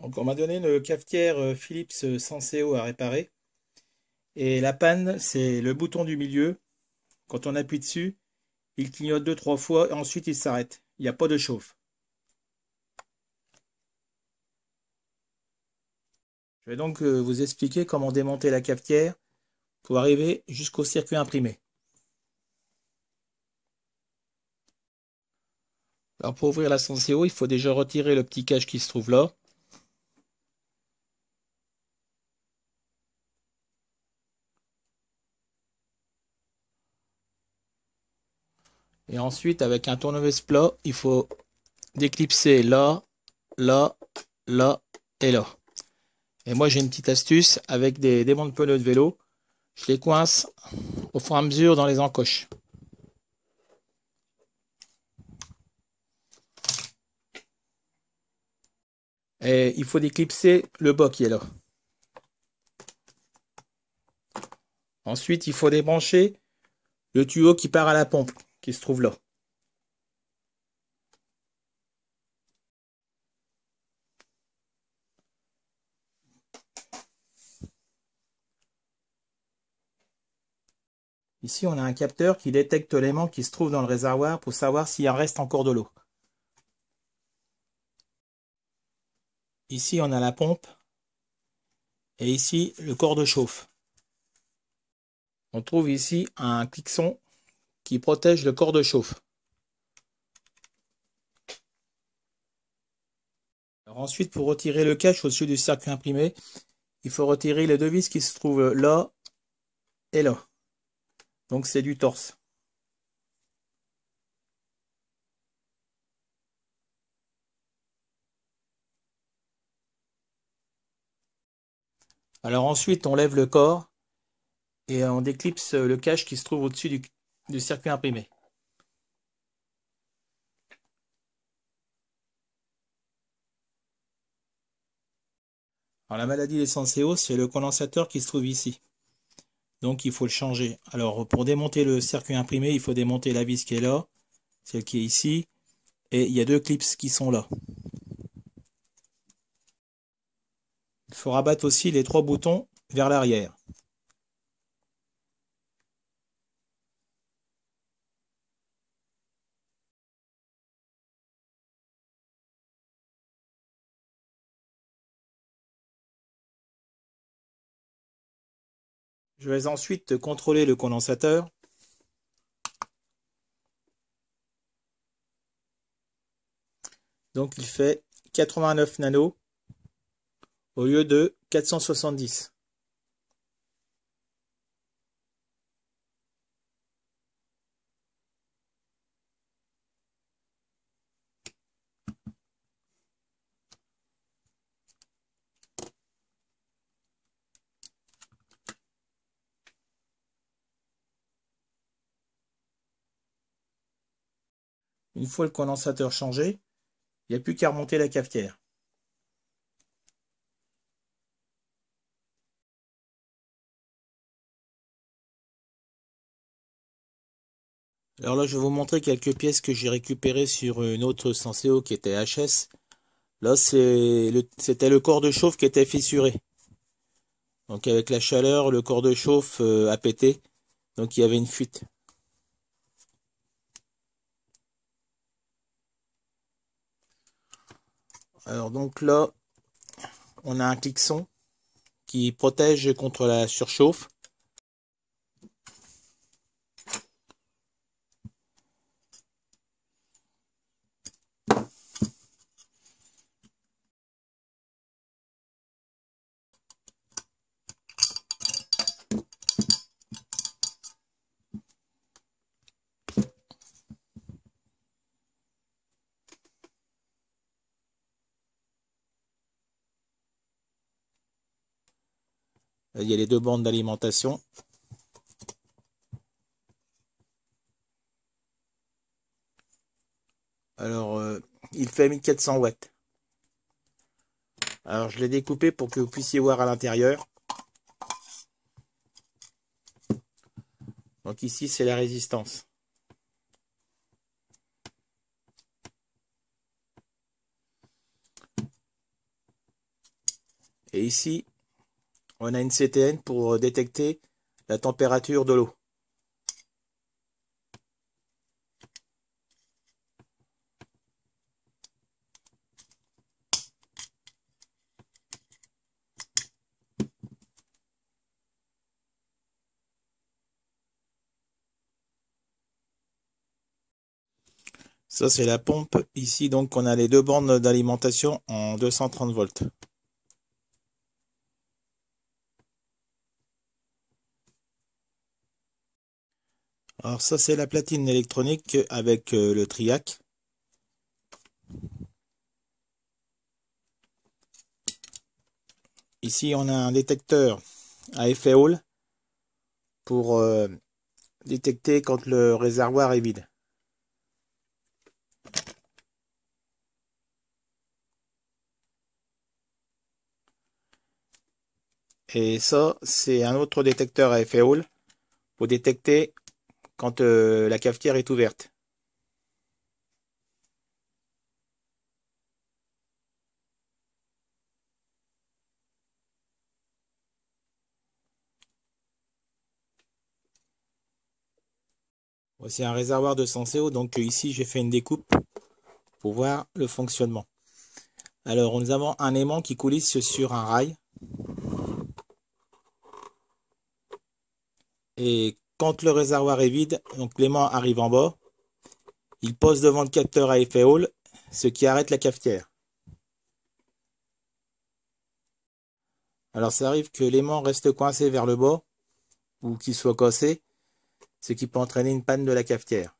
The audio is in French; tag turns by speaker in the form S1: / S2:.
S1: on m'a donné une cafetière euh, Philips euh, Senseo à réparer. Et la panne, c'est le bouton du milieu. Quand on appuie dessus, il clignote deux, trois fois et ensuite il s'arrête. Il n'y a pas de chauffe. Je vais donc euh, vous expliquer comment démonter la cafetière pour arriver jusqu'au circuit imprimé. Alors pour ouvrir la Senseo, il faut déjà retirer le petit cache qui se trouve là. Et ensuite, avec un tournevis plat, il faut déclipser là, là, là et là. Et moi, j'ai une petite astuce avec des de pneus de vélo. Je les coince au fur et à mesure dans les encoches. Et il faut déclipser le bas qui est là. Ensuite, il faut débrancher le tuyau qui part à la pompe qui se trouve là. Ici, on a un capteur qui détecte l'aimant qui se trouve dans le réservoir pour savoir s'il en reste encore de l'eau. Ici, on a la pompe. Et ici, le corps de chauffe. On trouve ici un clixon protège le corps de chauffe. ensuite, pour retirer le cache au-dessus du circuit imprimé, il faut retirer les deux vis qui se trouvent là et là. Donc c'est du torse. Alors ensuite, on lève le corps et on déclipse le cache qui se trouve au-dessus du, du circuit imprimé. Alors la maladie des sens c'est le condensateur qui se trouve ici. Donc il faut le changer. Alors pour démonter le circuit imprimé, il faut démonter la vis qui est là, celle qui est ici, et il y a deux clips qui sont là. Il faut rabattre aussi les trois boutons vers l'arrière. Je vais ensuite contrôler le condensateur. Donc il fait 89 nano au lieu de 470. Une fois le condensateur changé, il n'y a plus qu'à remonter la cafetière. Alors là, je vais vous montrer quelques pièces que j'ai récupérées sur une autre Senseo qui était HS. Là, c'était le, le corps de chauffe qui était fissuré. Donc avec la chaleur, le corps de chauffe euh, a pété. Donc il y avait une fuite. Alors donc là, on a un cliqueson qui protège contre la surchauffe. Il y a les deux bandes d'alimentation. Alors, euh, il fait 1400 watts. Alors, je l'ai découpé pour que vous puissiez voir à l'intérieur. Donc ici, c'est la résistance. Et ici, on a une ctn pour euh, détecter la température de l'eau. Ça, c'est la pompe. Ici, donc, on a les deux bandes d'alimentation en 230 volts. Alors ça c'est la platine électronique avec euh, le triac. Ici on a un détecteur à effet Hall pour euh, détecter quand le réservoir est vide. Et ça, c'est un autre détecteur à effet Hall pour détecter quand euh, la cafetière est ouverte. Voici un réservoir de Senseo. Donc euh, ici, j'ai fait une découpe pour voir le fonctionnement. Alors, nous avons un aimant qui coulisse sur un rail. Et quand le réservoir est vide, donc Clément arrive en bas. Il pose devant le capteur à effet Hall, ce qui arrête la cafetière. Alors ça arrive que l'aimant reste coincé vers le bas ou qu'il soit cassé, ce qui peut entraîner une panne de la cafetière.